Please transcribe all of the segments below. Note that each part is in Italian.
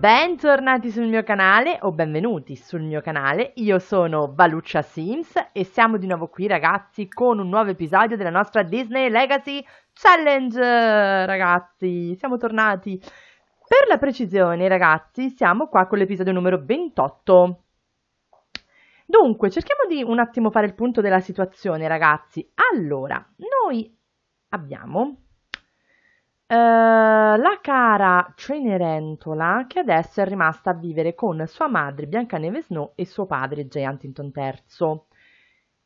Bentornati sul mio canale o benvenuti sul mio canale, io sono Valuccia Sims e siamo di nuovo qui ragazzi con un nuovo episodio della nostra Disney Legacy Challenge ragazzi, siamo tornati per la precisione ragazzi siamo qua con l'episodio numero 28 dunque cerchiamo di un attimo fare il punto della situazione ragazzi allora, noi abbiamo eh, la cara Cenerentola, che adesso è rimasta a vivere con sua madre Biancaneve Snow e suo padre J. Huntington III.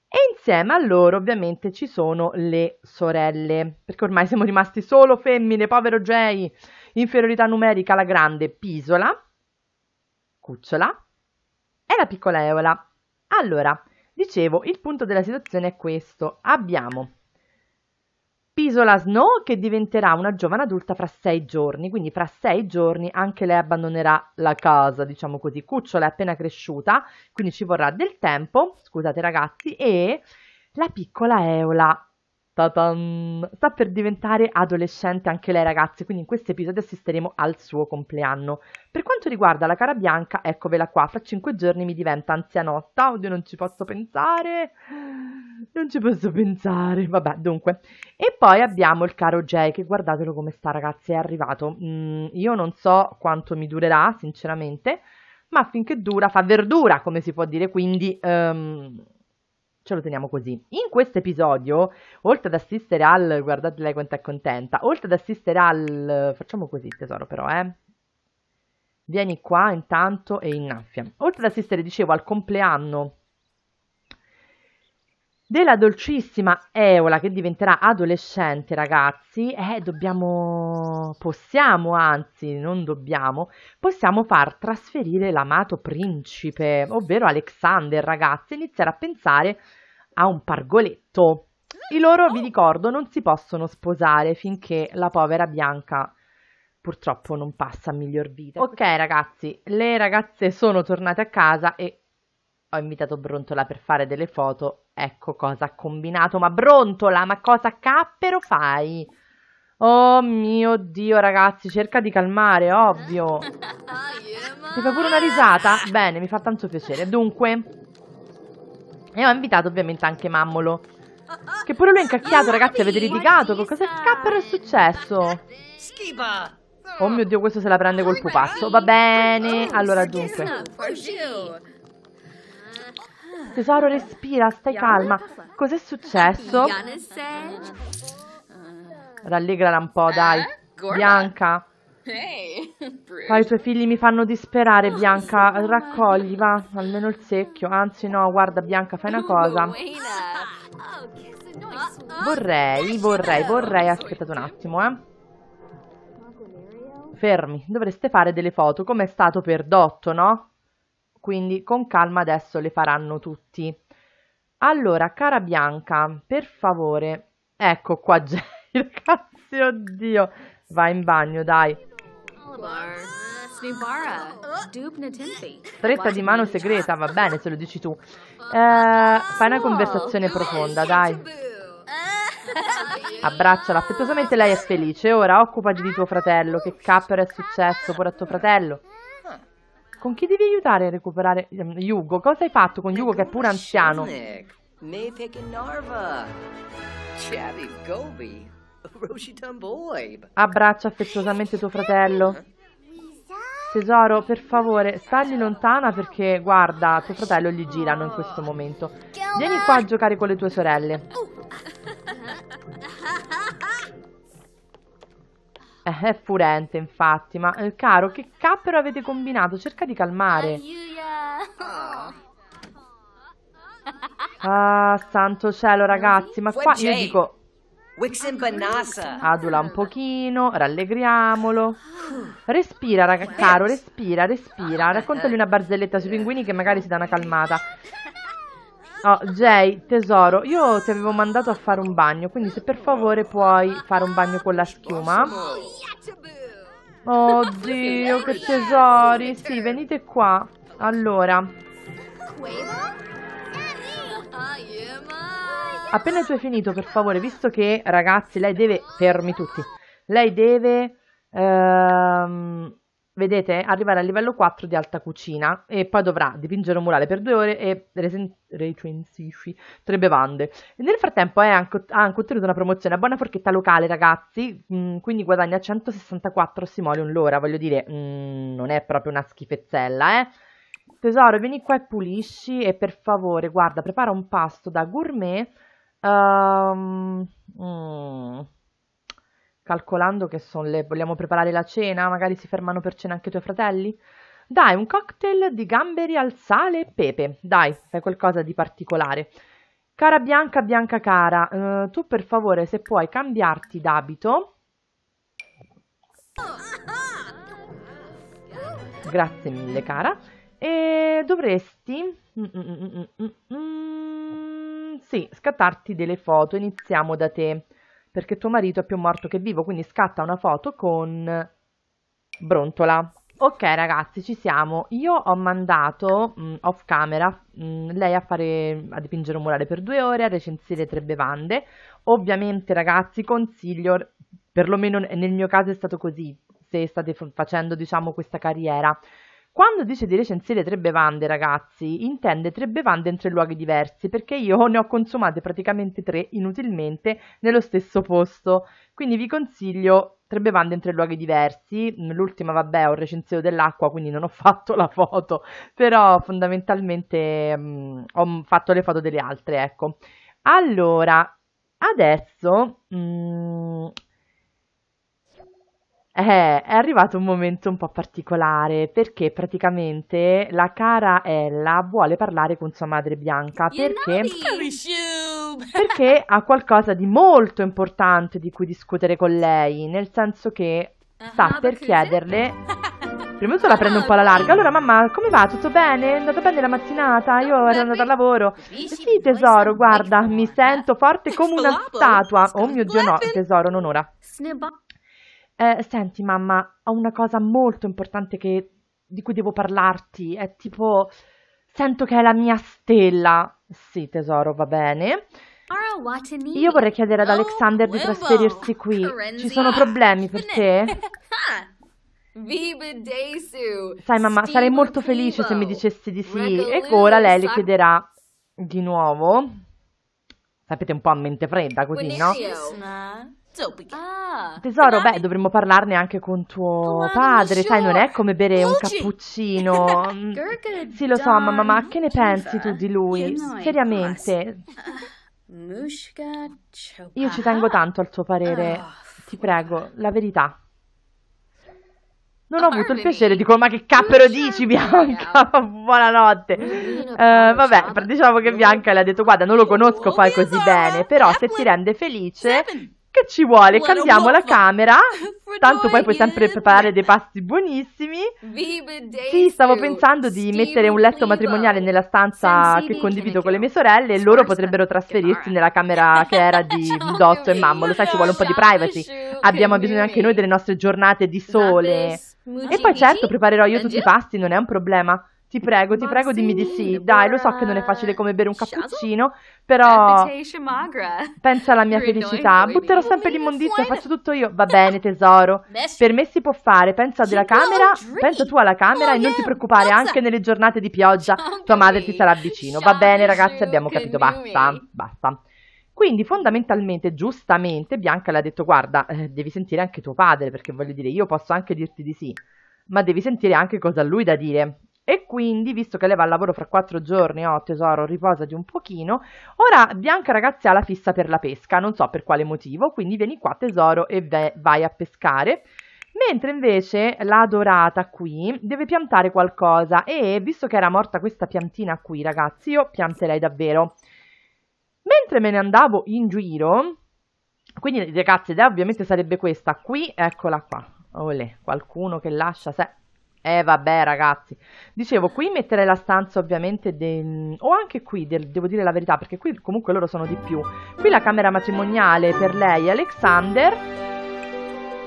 E insieme a loro ovviamente ci sono le sorelle, perché ormai siamo rimasti solo femmine, povero Jay, inferiorità numerica la grande Pisola, Cucciola e la piccola Eola. Allora, dicevo, il punto della situazione è questo. Abbiamo Pisola Snow che diventerà una giovane adulta fra sei giorni, quindi fra sei giorni anche lei abbandonerà la casa, diciamo così. Cucciola è appena cresciuta, quindi ci vorrà del tempo, scusate ragazzi, e la piccola Eola Ta-tam. Sta per diventare adolescente anche lei, ragazzi, quindi in questo episodio assisteremo al suo compleanno. Per quanto riguarda la cara bianca, eccovela qua, fra cinque giorni mi diventa anzianotta, oddio non ci posso pensare, non ci posso pensare, vabbè, dunque. E poi abbiamo il caro Jay, che guardatelo come sta, ragazzi, è arrivato. Mm, io non so quanto mi durerà, sinceramente, ma finché dura fa verdura, come si può dire, quindi... Um ce lo teniamo così. In questo episodio, oltre ad assistere al guardate lei quanto è contenta, oltre ad assistere al facciamo così, tesoro, però, eh. Vieni qua intanto e innaffia. Oltre ad assistere, dicevo, al compleanno della dolcissima Eola che diventerà adolescente, ragazzi, eh, dobbiamo, possiamo, anzi non dobbiamo, possiamo far trasferire l'amato principe, ovvero Alexander, ragazzi, e iniziare a pensare a un pargoletto. I loro, vi ricordo, non si possono sposare finché la povera Bianca purtroppo non passa a miglior vita. Ok ragazzi, le ragazze sono tornate a casa e ho invitato Brontola per fare delle foto Ecco cosa ha combinato. Ma brontola, ma cosa cappero fai? Oh mio Dio, ragazzi, cerca di calmare, ovvio. Ti fa pure una risata? Bene, mi fa tanto piacere. Dunque, e ho invitato ovviamente anche Mammolo. Che pure lui è incacchiato, ragazzi, avete litigato. cosa cappero è successo? Oh mio Dio, questo se la prende col pupazzo. Va bene. Oh, allora, dunque tesoro, respira, stai calma. Cos'è successo? Eh, rallegrala un po', dai. Eh, Bianca. Poi i tuoi figli mi fanno disperare, oh, Bianca. Raccogli, va, almeno il secchio. Anzi, no, guarda, Bianca, fai una cosa. Oh, uh, uh, vorrei, vorrei, vorrei... Aspettate un attimo, eh. Fermi, dovreste fare delle foto, come è stato per Dotto, no? quindi con calma adesso le faranno tutti. Allora, cara Bianca, per favore, ecco qua Jay, ragazzi, oddio, vai in bagno, dai. Stretta di mano segreta, va bene se lo dici tu. Eh, fai una conversazione profonda, dai. Abbracciala affettuosamente, lei è felice. Ora occupati di tuo fratello. Che cappero è successo, pure a tuo fratello. Con chi devi aiutare a recuperare ehm, Yugo? Cosa hai fatto con Yugo che è pure anziano? Abbraccia affettuosamente tuo fratello. Tesoro, per favore, stagli lontana perché, guarda, tuo fratello gli girano in questo momento. Vieni qua a giocare con le tue sorelle. Eh, è furente, infatti, ma eh, caro, che cappero avete combinato? Cerca di calmare. Ah, santo cielo, ragazzi, ma qua io dico... Adula un pochino, rallegriamolo. Respira, raga, caro, respira, respira. Raccontagli una barzelletta sui pinguini che magari si dà una calmata. Oh, Jay, tesoro, io ti avevo mandato a fare un bagno, quindi se per favore puoi fare un bagno con la schiuma. Oddio, oh, che tesori. Sì, venite qua. Allora. Appena tu hai finito, per favore, visto che, ragazzi, lei deve... Fermi tutti. Lei deve... Ehm vedete, arrivare al livello 4 di alta cucina e poi dovrà dipingere un murale per due ore e recensisci tre bevande. E nel frattempo anche, ha anche ottenuto una promozione a buona forchetta locale, ragazzi, mh, mm, quindi guadagna 164 simoleon l'ora, voglio dire, mh, mm, non è proprio una schifezzella, eh. Tesoro, vieni qua e pulisci e per favore, guarda, prepara un pasto da gourmet. Um, mm, calcolando che sono le... vogliamo preparare la cena, magari si fermano per cena anche i tuoi fratelli? Dai, un cocktail di gamberi al sale e pepe, dai, fai qualcosa di particolare. Cara Bianca, Bianca cara, eh, tu per favore se puoi cambiarti d'abito. Grazie mille cara. E dovresti... Mm -mm -mm, mm, mm, mm sì, scattarti delle foto, iniziamo da te perché tuo marito è più morto che vivo, quindi scatta una foto con Brontola. Ok ragazzi, ci siamo. Io ho mandato mh, mm, off camera mh, mm, lei a, fare, a dipingere un murale per due ore, a recensire tre bevande. Ovviamente ragazzi consiglio, perlomeno nel mio caso è stato così, se state facendo diciamo questa carriera, quando dice di recensire tre bevande, ragazzi, intende tre bevande in tre luoghi diversi, perché io ne ho consumate praticamente tre inutilmente nello stesso posto. Quindi vi consiglio tre bevande in tre luoghi diversi. L'ultima, vabbè, ho recensito dell'acqua, quindi non ho fatto la foto, però fondamentalmente mh, mm, ho fatto le foto delle altre, ecco. Allora, adesso mh, mm, eh, è arrivato un momento un po' particolare perché praticamente la cara Ella vuole parlare con sua madre Bianca perché, perché ha qualcosa di molto importante di cui discutere con lei, nel senso che ah, sta per chiederle Prima di tutto la prendo un po' alla larga. Allora, mamma, come va? Tutto bene? È andata bene la mattinata? Io ero andata al lavoro. Sì, tesoro, guarda, mi sento forte come una statua. Oh mio Dio, no, tesoro, non ora. Eh, senti mamma, ho una cosa molto importante che- di cui devo parlarti, è tipo, sento che è la mia stella. Sì tesoro, va bene. Io vorrei chiedere ad oh, Alexander di trasferirsi qui. Ci sono problemi per te? Sai mamma, sarei molto felice se mi dicessi di sì e ora lei le chiederà di nuovo. Sapete un po' a mente fredda così, no? Ah, Tesoro, beh, dovremmo parlarne anche con tuo padre, sai, non è come bere un cappuccino. Mm. sì, lo so, mamma, ma che ne pensi tu di lui? Seriamente. Io ci tengo tanto al tuo parere, ah, ti prego, la verità. Non ho avuto il piacere, di... ma che cappero dici Bianca? Buonanotte. Uh, vabbè, diciamo che Bianca le ha detto, guarda, non lo conosco poi così bene, però se ti rende felice che ci vuole? Cambiamo la camera. Tanto poi puoi sempre preparare dei pasti buonissimi. Sì, stavo pensando di mettere un letto matrimoniale nella stanza che condivido con le mie sorelle e loro potrebbero trasferirsi nella camera che era di Dotto e Mamma. Lo sai, ci vuole un po' di privacy. Abbiamo bisogno anche noi delle nostre giornate di sole. E poi certo preparerò io eh, tutti i pasti, non è un problema. Ti prego, ti prego, dimmi di sì. Dai, lo so che non è facile come bere un cappuccino, però pensa alla mia felicità. Butterò sempre l'immondizia, faccio tutto io. Va bene, tesoro. Per me si può fare. Pensa alla camera, pensa tu alla camera oh, e non ti preoccupare anche nelle giornate di pioggia. Tua madre ti sarà vicino. Va bene, ragazzi, abbiamo capito. Basta, basta. Quindi fondamentalmente, giustamente, Bianca le ha detto, guarda, eh, devi sentire anche tuo padre, perché voglio dire, io posso anche dirti di sì, ma devi sentire anche cosa ha lui da dire. E quindi, visto che lei va al lavoro fra quattro giorni, oh tesoro, riposati un pochino, ora Bianca ragazzi ha la fissa per la pesca, non so per quale motivo, quindi vieni qua tesoro e vai a pescare. Mentre invece la dorata qui deve piantare qualcosa e visto che era morta questa piantina qui ragazzi, io pianterei davvero. Mentre me ne andavo in giro, quindi ragazzi l'idea ovviamente sarebbe questa qui, eccola qua, olè, qualcuno che lascia... Se eh vabbè ragazzi, dicevo qui mettere la stanza ovviamente de... o anche qui, de... devo dire la verità perché qui comunque loro sono di più Qui la camera matrimoniale per lei Alexander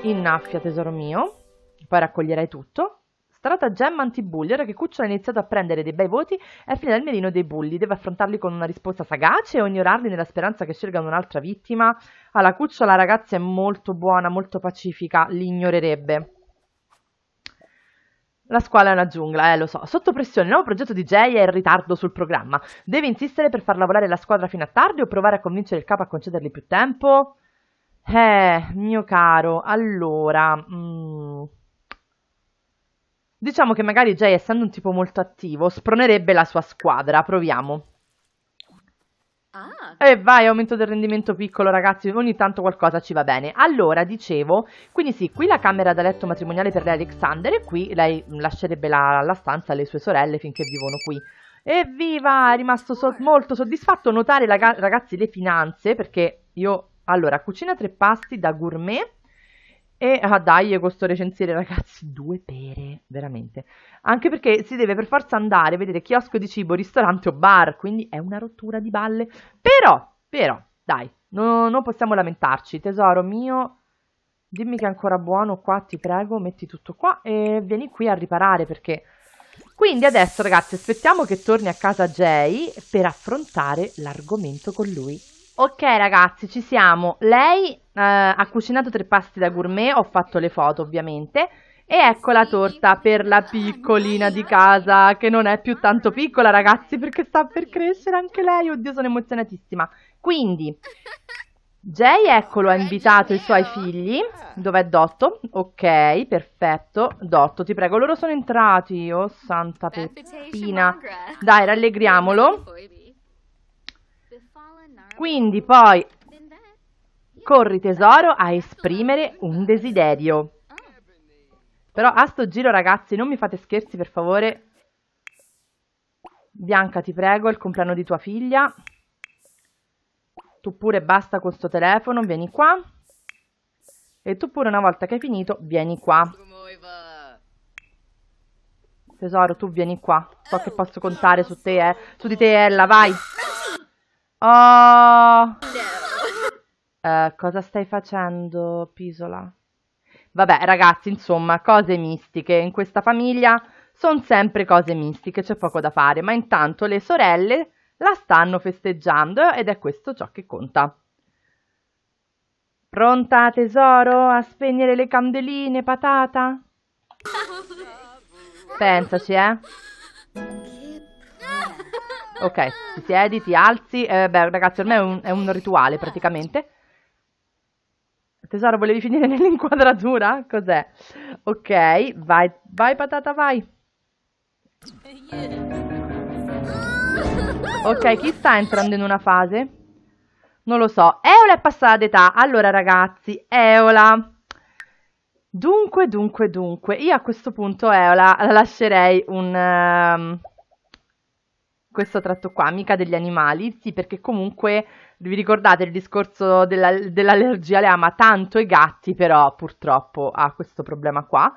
Innaffia tesoro mio, poi raccoglierai tutto Stratagemma antibulli, ora che Cuccio ha iniziato a prendere dei bei voti è finita il merino dei bulli Deve affrontarli con una risposta sagace o ignorarli nella speranza che scelgano un'altra vittima Alla Cuccio la ragazza è molto buona, molto pacifica, li ignorerebbe. La scuola è una giungla, eh, lo so. Sotto pressione, il nuovo progetto di Jay è in ritardo sul programma. Deve insistere per far lavorare la squadra fino a tardi o provare a convincere il capo a concedergli più tempo? Eh, mio caro, allora... Mm, diciamo che magari Jay, essendo un tipo molto attivo, spronerebbe la sua squadra. Proviamo. E ah. eh, vai, aumento del rendimento piccolo, ragazzi, ogni tanto qualcosa ci va bene. Allora, dicevo, quindi sì, qui la camera da letto matrimoniale per lei Alexander e qui lei lascerebbe la, la stanza alle sue sorelle finché vivono qui. Evviva! È rimasto so molto soddisfatto notare, ragazzi, le finanze, perché io... Allora, cucina tre pasti da gourmet e ah, dai, questo recensiere, ragazzi, due pere, veramente. Anche perché si deve per forza andare, vedete, chiosco di cibo, ristorante o bar, quindi è una rottura di balle. Però, però, dai, non possiamo lamentarci, tesoro mio. Dimmi che è ancora buono qua, ti prego, metti tutto qua e vieni qui a riparare perché... Quindi adesso ragazzi aspettiamo che torni a casa Jay per affrontare l'argomento con lui. Ok ragazzi, ci siamo. Lei eh, ha cucinato tre pasti da gourmet, ho fatto le foto ovviamente. E ecco la torta per la piccolina di casa, che non è più tanto piccola ragazzi, perché sta per crescere anche lei. Oddio, sono emozionatissima. Quindi, Jay, eccolo, ha invitato i suoi figli. Dov'è Dotto? Ok, perfetto. Dotto, ti prego, loro sono entrati. Oh, santa peppina. Dai, rallegriamolo. Quindi poi corri tesoro a esprimere un desiderio. Però a sto giro ragazzi non mi fate scherzi per favore. Bianca ti prego, è il compleanno di tua figlia. Tu pure basta con sto telefono, vieni qua. E tu pure una volta che hai finito, vieni qua. Tesoro, tu vieni qua. So che posso contare su te, eh. Su di te, Ella, vai. Oh! Uh, cosa stai facendo, Pisola? Vabbè, ragazzi, insomma, cose mistiche. In questa famiglia sono sempre cose mistiche, c'è poco da fare. Ma intanto le sorelle la stanno festeggiando ed è questo ciò che conta. Pronta, tesoro, a spegnere le candeline, patata? Pensaci, eh? Ok, ti siedi, ti alzi. Eh, beh, ragazzi, ormai è un, è un rituale praticamente. Tesoro, volevi finire nell'inquadratura? Cos'è? Ok, vai, vai patata, vai. Ok, chi sta entrando in una fase? Non lo so. Eola è passata d'età. Allora, ragazzi, Eola. Dunque, dunque, dunque. Io a questo punto Eola la lascerei un... Um questo tratto qua, mica degli animali, sì, perché comunque vi ricordate il discorso della, dell'allergia, le ama tanto i gatti, però purtroppo ha questo problema qua.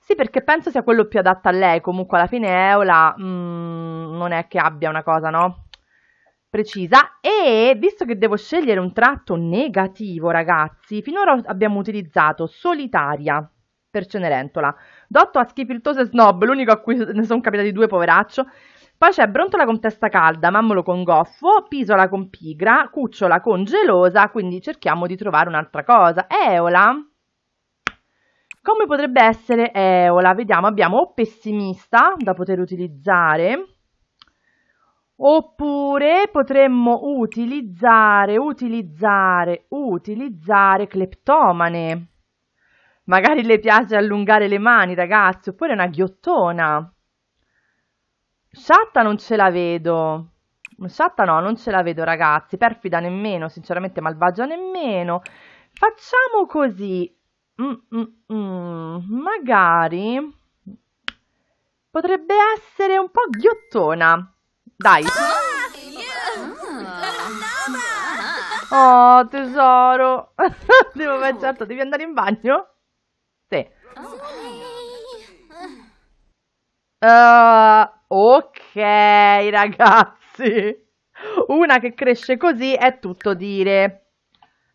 Sì, perché penso sia quello più adatto a lei, comunque alla fine Eola mm, non è che abbia una cosa, no? Precisa. E visto che devo scegliere un tratto negativo, ragazzi, finora abbiamo utilizzato solitaria per Cenerentola, dotto a schifiltose snob, l'unico a cui ne sono capitati due, poveraccio, poi c'è Brontola con testa calda, Mammolo con goffo, Pisola con pigra, Cucciola con gelosa, quindi cerchiamo di trovare un'altra cosa. Eola? Come potrebbe essere Eola? Vediamo, abbiamo o pessimista da poter utilizzare, oppure potremmo utilizzare, utilizzare, utilizzare cleptomane. Magari le piace allungare le mani, ragazzi, oppure una ghiottona. Shatta non ce la vedo. Shatta no, non ce la vedo ragazzi. Perfida nemmeno, sinceramente malvagia nemmeno. Facciamo così. Mm, mm, mm. Magari... Potrebbe essere un po' ghiottona. Dai. Ah. Oh, tesoro. Devo beh, certo, devi andare in bagno? Sì. Uh, Ok, ragazzi. Una che cresce così è tutto dire.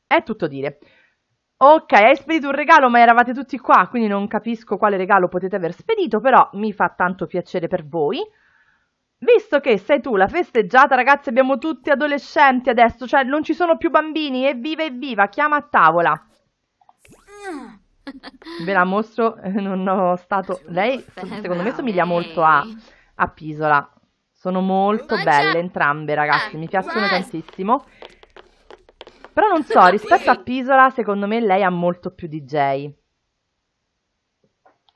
È tutto dire. Ok, hai spedito un regalo, ma eravate tutti qua, quindi non capisco quale regalo potete aver spedito, però mi fa tanto piacere per voi. Visto che sei tu la festeggiata, ragazzi, abbiamo tutti adolescenti adesso, cioè non ci sono più bambini, evviva evviva, chiama a tavola. Ve la mostro, eh, non ho stato... Lei secondo me somiglia molto a a Pisola. Sono molto belle entrambe, ragazzi, mi piacciono tantissimo. Però non so, rispetto a Pisola, secondo me lei ha molto più DJ.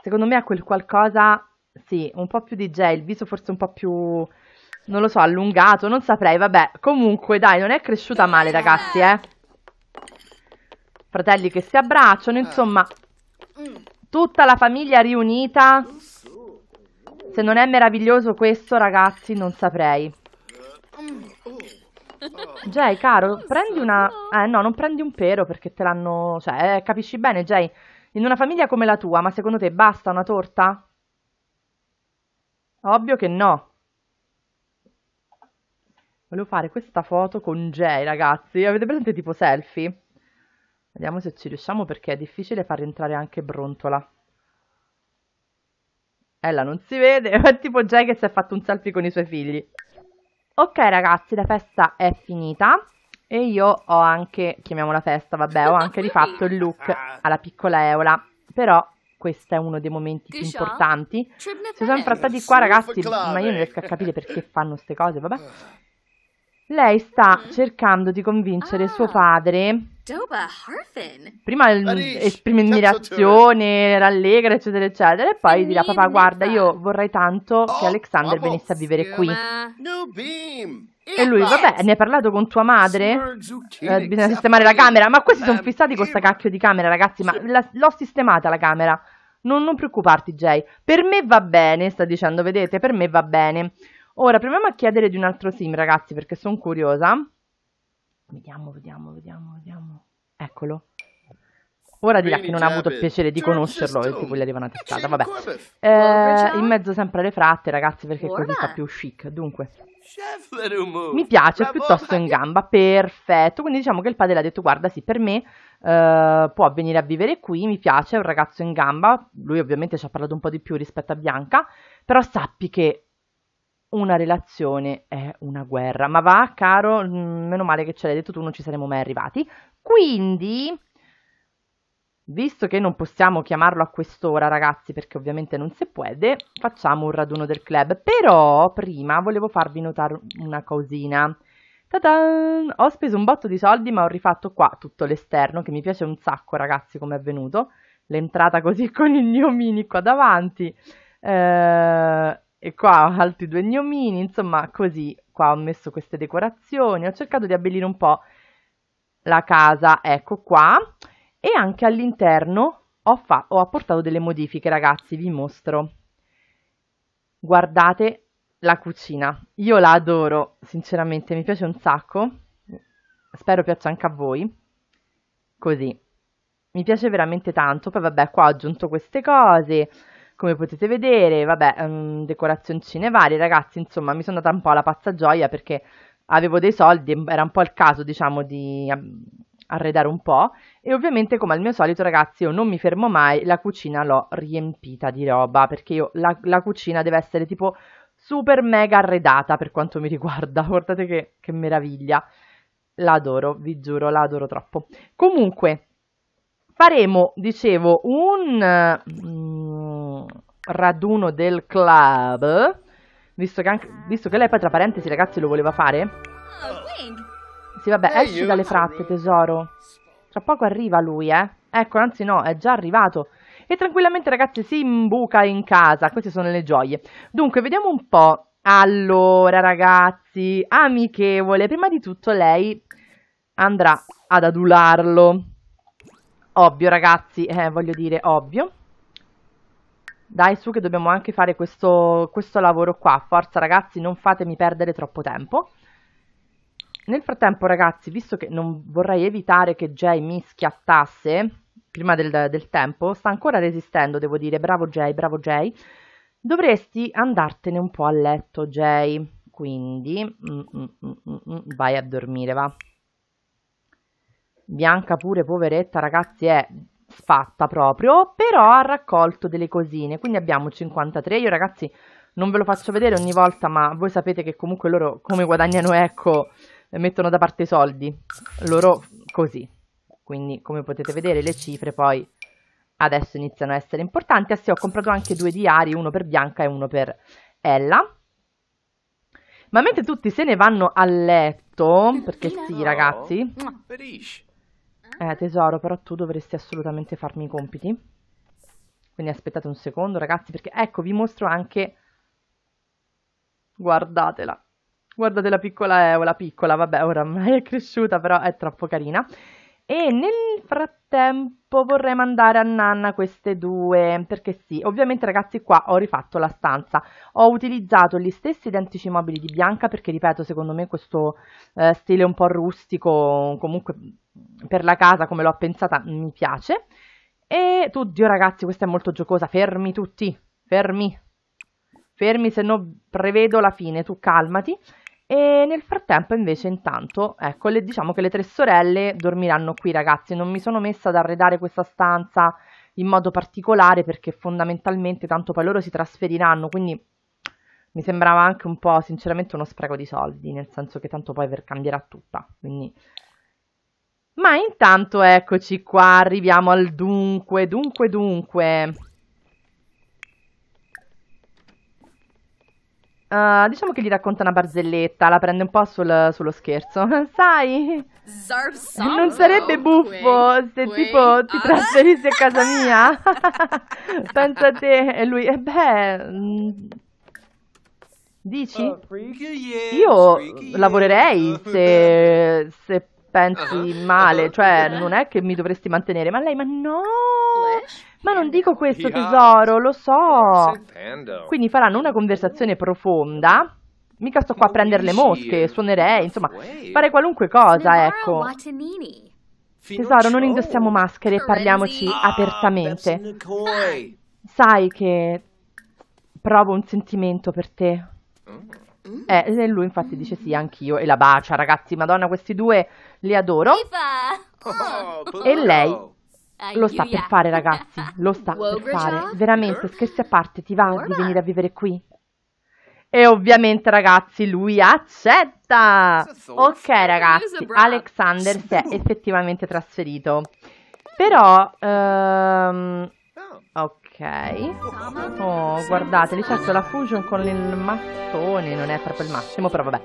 Secondo me ha quel qualcosa, sì, un po' più DJ, il viso forse un po' più non lo so, allungato, non saprei, vabbè. Comunque, dai, non è cresciuta male, ragazzi, eh. Fratelli che si abbracciano, eh. insomma, mm. tutta la famiglia riunita mm. Se non è meraviglioso questo, ragazzi, non saprei. Jay, caro, prendi una... Eh, no, non prendi un pero perché te l'hanno... Cioè, eh, capisci bene, Jay. In una famiglia come la tua, ma secondo te basta una torta? Ovvio che no. Volevo fare questa foto con Jay, ragazzi. Avete presente tipo selfie? Vediamo se ci riusciamo perché è difficile far rientrare anche Brontola. Ella non si vede, è tipo Jay che si è fatto un selfie con i suoi figli. Ok ragazzi, la festa è finita e io ho anche, chiamiamola festa, vabbè, ho anche rifatto il look alla piccola Eola, però questo è uno dei momenti più importanti. Si sono trattati qua ragazzi, ma io non riesco a capire perché fanno queste cose, vabbè. Eh. Lei sta mm-hmm. cercando di convincere suo ah, padre. Prima esprime certo, ammirazione, rallegra, certo. eccetera, eccetera, e poi dirà: Papà, guarda, io vorrei tanto oh, che Alexander venisse a vivere qui. E lui, vabbè, ne hai parlato con tua madre? Eh, bisogna sistemare la camera. Ma questi sono eh, fissati con sta cacchio di camera, ragazzi. Ma la, l'ho sistemata la camera. Non, non preoccuparti, Jay. Per me va bene, sta dicendo, vedete, per me va bene. Ora proviamo a chiedere di un altro sim, ragazzi, perché sono curiosa. Vediamo, vediamo, vediamo, vediamo. Eccolo. Ora dirà che non ha avuto il piacere di conoscerlo e che cui gli arriva una testata, vabbè. Eh, in mezzo sempre alle fratte, ragazzi, perché così fa più chic. Dunque, mi piace, piuttosto in gamba, perfetto. Quindi diciamo che il padre ha detto, guarda, sì, per me eh, può venire a vivere qui, mi piace, è un ragazzo in gamba. Lui ovviamente ci ha parlato un po' di più rispetto a Bianca, però sappi che una relazione è una guerra. Ma va, caro, mm, meno male che ce l'hai detto tu, non ci saremmo mai arrivati. Quindi, visto che non possiamo chiamarlo a quest'ora, ragazzi, perché ovviamente non si può, facciamo un raduno del club. Però, prima volevo farvi notare una cosina. Ta-da! Ho speso un botto di soldi, ma ho rifatto qua tutto l'esterno, che mi piace un sacco, ragazzi, come è venuto. L'entrata così con il mio mini qua davanti. Eh, e qua ho altri due gnomini, insomma così, qua ho messo queste decorazioni, ho cercato di abbellire un po' la casa, ecco qua, e anche all'interno ho, ho apportato delle modifiche ragazzi, vi mostro. Guardate la cucina, io la adoro, sinceramente, mi piace un sacco, spero piaccia anche a voi, così. Mi piace veramente tanto, poi vabbè qua ho aggiunto queste cose, come potete vedere, vabbè, um, decorazioncine varie, ragazzi, insomma, mi sono data un po' alla pazza gioia perché avevo dei soldi, era un po' il caso, diciamo, di mm, arredare un po' e ovviamente come al mio solito ragazzi io non mi fermo mai, la cucina l'ho riempita di roba perché io la, la cucina deve essere tipo super mega arredata per quanto mi riguarda, guardate che, che meraviglia, l'adoro, vi giuro, l'adoro troppo. Comunque faremo, dicevo, un... Mm, raduno del club. Visto che, anche, visto che lei poi tra parentesi ragazzi lo voleva fare. Oh, sì vabbè, esci dalle fratte tesoro. Tra poco arriva lui eh. Ecco, anzi no, è già arrivato. E tranquillamente ragazzi si imbuca in casa. Queste sono le gioie. Dunque, vediamo un po'. Allora ragazzi, amichevole. Prima di tutto lei andrà ad adularlo. Ovvio ragazzi, eh, voglio dire ovvio. Dai su che dobbiamo anche fare questo, questo lavoro qua, forza ragazzi non fatemi perdere troppo tempo. Nel frattempo ragazzi, visto che non vorrei evitare che Jay mi schiattasse prima del, del tempo, sta ancora resistendo devo dire, bravo Jay, bravo Jay, dovresti andartene un po' a letto Jay, quindi mm, mm, mm, mm, mm vai a dormire va. Bianca pure poveretta ragazzi è fatta proprio, però ha raccolto delle cosine, quindi abbiamo 53, io ragazzi non ve lo faccio vedere ogni volta, ma voi sapete che comunque loro come guadagnano ecco mettono da parte i soldi, loro così, quindi come potete vedere le cifre poi adesso iniziano a essere importanti, ah sì ho comprato anche due diari, uno per Bianca e uno per Ella, ma mentre tutti se ne vanno a letto, perché sì ragazzi... Eh, tesoro, però tu dovresti assolutamente farmi i compiti. Quindi aspettate un secondo, ragazzi, perché ecco, vi mostro anche... Guardatela. Guardate eh, la piccola Eola, piccola, vabbè, oramai è cresciuta, però è troppo carina. E nel frattempo vorrei mandare a Nanna queste due, perché sì, ovviamente ragazzi qua ho rifatto la stanza. Ho utilizzato gli stessi identici mobili di Bianca perché, ripeto, secondo me questo eh, stile un po' rustico, comunque per la casa come l'ho pensata mi piace. E tu, Dio ragazzi, questa è molto giocosa, fermi tutti, fermi, fermi se no prevedo la fine, tu calmati. E nel frattempo invece intanto, ecco, le, diciamo che le tre sorelle dormiranno qui ragazzi, non mi sono messa ad arredare questa stanza in modo particolare perché fondamentalmente tanto poi loro si trasferiranno, quindi mi sembrava anche un po' sinceramente uno spreco di soldi, nel senso che tanto poi per cambierà tutta, quindi ma intanto eccoci qua, arriviamo al dunque, dunque, dunque. Uh, diciamo che gli racconta una barzelletta, la prende un po' sul, sullo scherzo. Sai, non sarebbe buffo se tipo ti ah. trasferissi a casa mia? Pensa a te e lui, e eh beh... Mm, dici? Oh, Io lavorerei se, se pensi uh-huh. male, ah, cioè uh-huh. non è che mi dovresti mantenere, ma lei, ma no, ma non dico questo tesoro, lo so. Quindi faranno una conversazione profonda, mica sto qua a prendere le mosche, suonerei, insomma, fare qualunque cosa, ecco. Tesoro, non indossiamo maschere e parliamoci apertamente. Sai che provo un sentimento per te. Mm. Mm. Eh, lui infatti dice sì, anch'io, e la bacia, ragazzi, madonna, questi due li adoro. Oh, e lei lo sta per fare, ragazzi, lo sta per fare. Veramente, scherzi a parte, ti va di venire a vivere qui? E ovviamente, ragazzi, lui accetta! Ok, ragazzi, Alexander si è effettivamente trasferito. Però... Ehm, Ok. Oh, guardate, lì c'è la fusion con il mattone, non è proprio il massimo, però vabbè.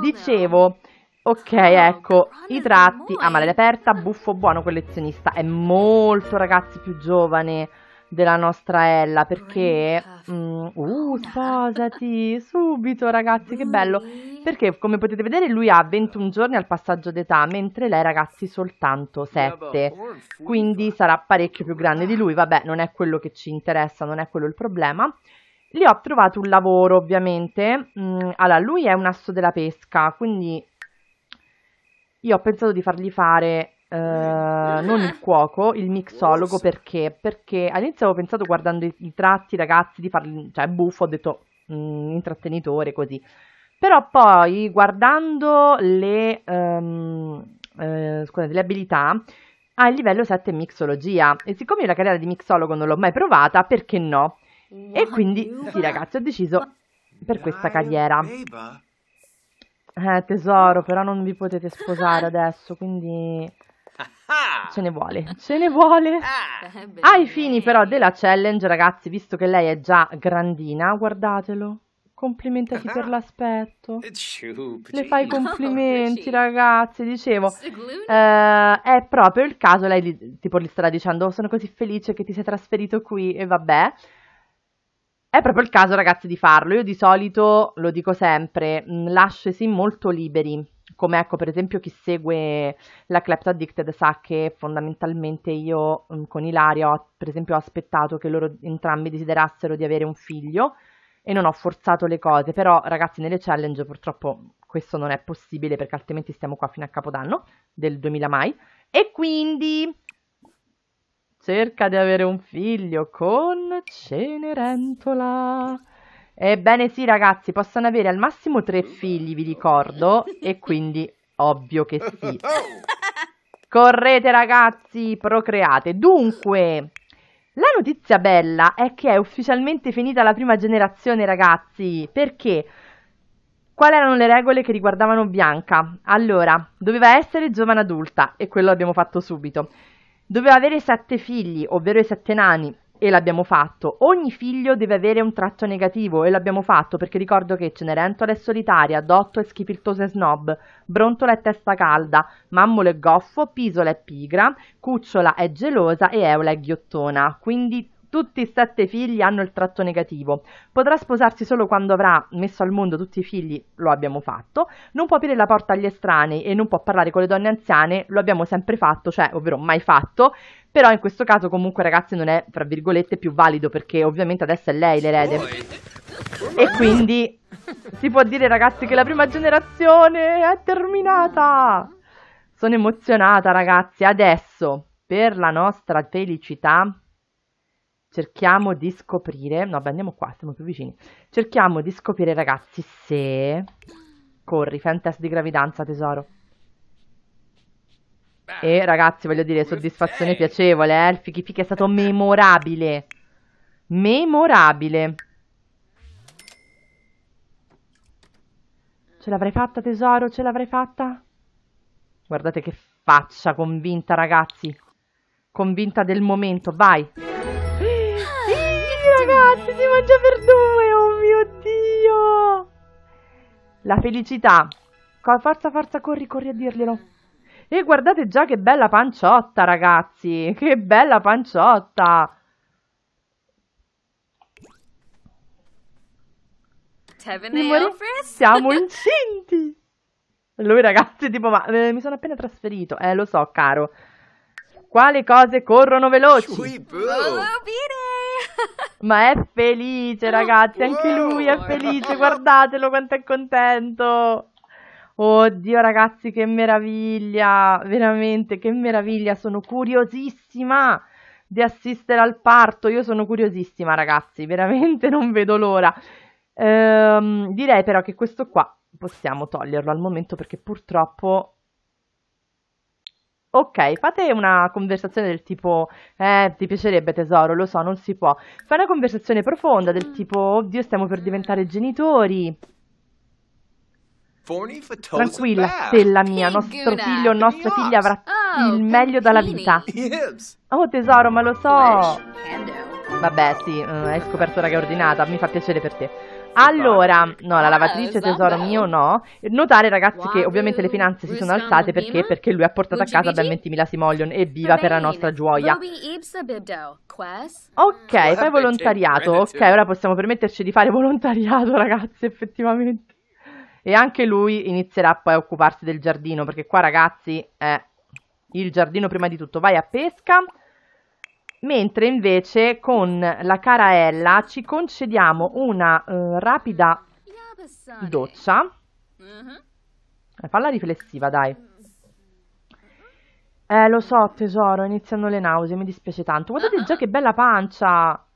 Dicevo, ok, ecco, i tratti a ah, male aperta, buffo buono collezionista, è molto ragazzi più giovane della nostra Ella perché mm, uh, sposati subito ragazzi che bello perché come potete vedere lui ha 21 giorni al passaggio d'età mentre lei ragazzi soltanto 7 quindi sarà parecchio più grande di lui vabbè non è quello che ci interessa non è quello il problema gli ho trovato un lavoro ovviamente mm, allora lui è un asso della pesca quindi io ho pensato di fargli fare eh, non il cuoco, il mixologo, perché? Perché all'inizio avevo pensato guardando i, i tratti ragazzi di farli, cioè buffo, ho detto mh, mm, intrattenitore così, però poi guardando le, um, eh, scusate, le abilità ha il livello 7 in mixologia e siccome io la carriera di mixologo non l'ho mai provata, perché no? Wow. E quindi sì ragazzi ho deciso per questa carriera. Eh tesoro, però non vi potete sposare adesso, quindi Ce ah! ne vuole, ce ne vuole. Ah. Ai fini però della challenge, ragazzi, visto che lei è già grandina, guardatelo. Complimentati per ah. l'aspetto. Eh, Le fai complimenti, ragazzi. Dicevo, eh, è proprio il caso. Lei tipo gli starà dicendo: Sono così felice che ti sei trasferito qui e vabbè. È proprio il caso, ragazzi, di farlo. Io di solito lo dico sempre: mm, lascio i sim molto liberi come ecco per esempio chi segue la Clept Addicted sa che fondamentalmente io mm, con Ilaria ho per esempio ho aspettato che loro entrambi desiderassero di avere un figlio e non ho forzato le cose, però ragazzi nelle challenge purtroppo questo non è possibile perché altrimenti stiamo qua fino a Capodanno del 2000 mai e quindi cerca di avere un figlio con Cenerentola. Ebbene sì ragazzi, possono avere al massimo tre figli, vi ricordo, e quindi ovvio che sì. Oh. Correte ragazzi, procreate. Dunque, la notizia bella è che è ufficialmente finita la prima generazione ragazzi, perché quali erano le regole che riguardavano Bianca? Allora, doveva essere giovane adulta e quello abbiamo fatto subito. Doveva avere sette figli, ovvero i sette nani, e l'abbiamo fatto. Ogni figlio deve avere un tratto negativo e l'abbiamo fatto perché ricordo che Cenerentola è solitaria, Dotto è schifiltoso e snob, Brontola è testa calda, Mammolo è goffo, Pisola è pigra, Cucciola è gelosa e Eula è ghiottona. Quindi tutti i sette figli hanno il tratto negativo. Potrà sposarsi solo quando avrà messo al mondo tutti i figli, lo abbiamo fatto. Non può aprire la porta agli estranei e non può parlare con le donne anziane, lo abbiamo sempre fatto, cioè, ovvero mai fatto. Però in questo caso comunque ragazzi non è, tra virgolette, più valido perché ovviamente adesso è lei l'erede. E quindi si può dire ragazzi che la prima generazione è terminata. Sono emozionata ragazzi. Adesso, per la nostra felicità, cerchiamo di scoprire, no beh andiamo qua, siamo più vicini, cerchiamo di scoprire ragazzi se, corri, fai un test di gravidanza tesoro. E ragazzi voglio dire soddisfazione piacevole, eh? il fichi fichi è stato memorabile, memorabile. Ce l'avrei fatta tesoro, ce l'avrei fatta? Guardate che faccia convinta ragazzi, convinta del momento, vai! ragazzi, si mangia per due, oh mio Dio! La felicità. Forza, forza, corri, corri a dirglielo. E guardate già che bella panciotta, ragazzi! Che bella panciotta! Muore... Siamo incinti! Lui, ragazzi, tipo, ma eh, mi sono appena trasferito. Eh, lo so, caro. Quali cose corrono veloci? Sweet ma è felice, ragazzi, anche lui è felice, guardatelo quanto è contento. Oddio, ragazzi, che meraviglia, veramente, che meraviglia, sono curiosissima di assistere al parto, io sono curiosissima, ragazzi, veramente non vedo l'ora. Ehm, direi però che questo qua possiamo toglierlo al momento perché purtroppo Ok, fate una conversazione del tipo, eh, ti piacerebbe tesoro, lo so, non si può. Fai una conversazione profonda del mm. tipo, oddio, stiamo per diventare genitori. Tranquilla, stella mia, nostro figlio o nostra figlia avrà oh, il meglio dalla vita. Oh tesoro, ma lo so. Vabbè, sì, hai eh, scoperto ora che è ordinata, mi fa piacere per te. Allora, no, la eh, lavatrice tesoro mio no. Esatto. Notare ragazzi che ovviamente le finanze si sono alzate perché? Perché lui ha portato a casa ben 20.000 simoleon e viva per la nostra gioia. Ok, fai volontariato. Ok, ora possiamo permetterci di fare volontariato ragazzi, effettivamente. E anche lui inizierà poi a occuparsi del giardino perché qua ragazzi è il giardino prima di tutto. Vai a pesca mentre invece con la caraella ci concediamo una eh, rapida doccia. Eh, falla riflessiva, dai. Eh, lo so, tesoro, iniziano le nausee, mi dispiace tanto. Guardate già che bella pancia!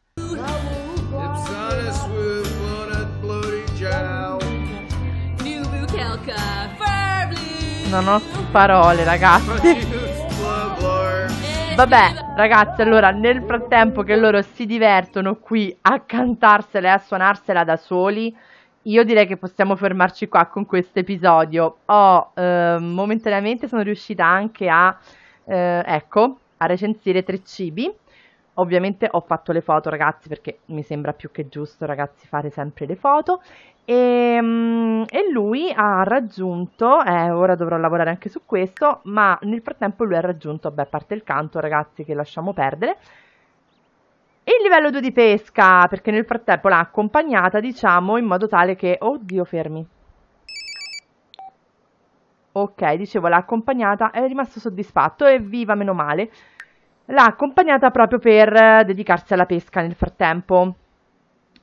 Non ho parole, ragazzi. Vabbè, Ragazzi, allora, nel frattempo che loro si divertono qui a cantarsela e a suonarsela da soli, io direi che possiamo fermarci qua con questo episodio. Ho eh, momentaneamente sono riuscita anche a, eh, ecco, a recensire tre cibi. Ovviamente ho fatto le foto, ragazzi, perché mi sembra più che giusto, ragazzi, fare sempre le foto. E, ehm, e, lui ha raggiunto, eh, ora dovrò lavorare anche su questo, ma nel frattempo lui ha raggiunto, beh, a parte il canto ragazzi che lasciamo perdere, il livello 2 di pesca, perché nel frattempo l'ha accompagnata, diciamo, in modo tale che, oddio, fermi. Ok, dicevo, l'ha accompagnata, è rimasto soddisfatto, evviva, meno male. L'ha accompagnata proprio per eh, dedicarsi alla pesca nel frattempo.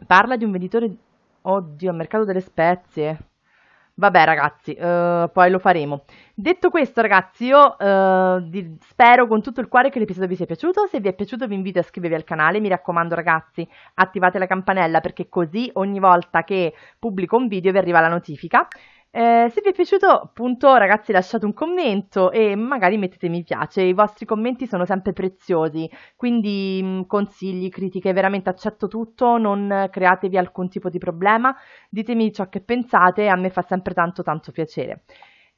Parla di un venditore Oddio, mercato delle spezie. Vabbè ragazzi, uh, poi lo faremo. Detto questo ragazzi, io uh, spero con tutto il cuore che l'episodio vi sia piaciuto. Se vi è piaciuto vi invito a iscrivervi al canale, mi raccomando ragazzi, attivate la campanella perché così ogni volta che pubblico un video vi arriva la notifica. Eh, se vi è piaciuto, appunto, ragazzi, lasciate un commento e magari mettete mi piace. I vostri commenti sono sempre preziosi, quindi mh, mm, consigli, critiche, veramente accetto tutto, non createvi alcun tipo di problema. Ditemi ciò che pensate, a me fa sempre tanto tanto piacere.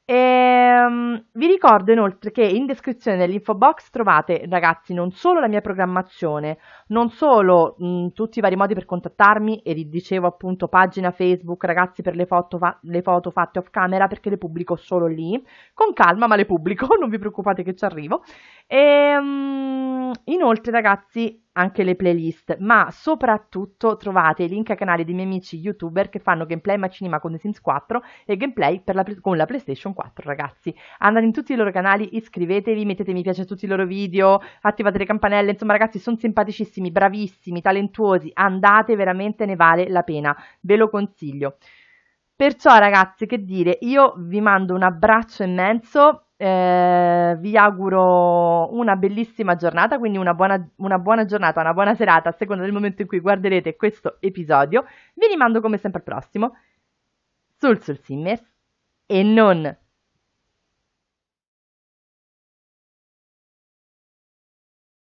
E, ehm, vi ricordo inoltre che in descrizione dell'info box trovate, ragazzi, non solo la mia programmazione, non solo mh, tutti i vari modi per contattarmi, e vi dicevo appunto pagina Facebook, ragazzi, per le foto, le foto fatte off camera perché le pubblico solo lì, con calma ma le pubblico, non vi preoccupate che ci arrivo. E, um, inoltre, ragazzi, anche le playlist, ma soprattutto trovate i link ai canali dei miei amici youtuber che fanno gameplay macinema con The Sims 4 e gameplay la, con la PlayStation 4, ragazzi. Andate in tutti i loro canali, iscrivetevi, mettete mi piace a tutti i loro video, attivate le campanelle, insomma ragazzi sono simpaticissimi, bravissimi, talentuosi, andate, veramente ne vale la pena, ve lo consiglio. Perciò ragazzi, che dire, io vi mando un abbraccio immenso, eh, vi auguro una bellissima giornata, quindi una buona, una buona giornata, una buona serata, a seconda del momento in cui guarderete questo episodio. Vi rimando come sempre al prossimo sul Sul Simmers e non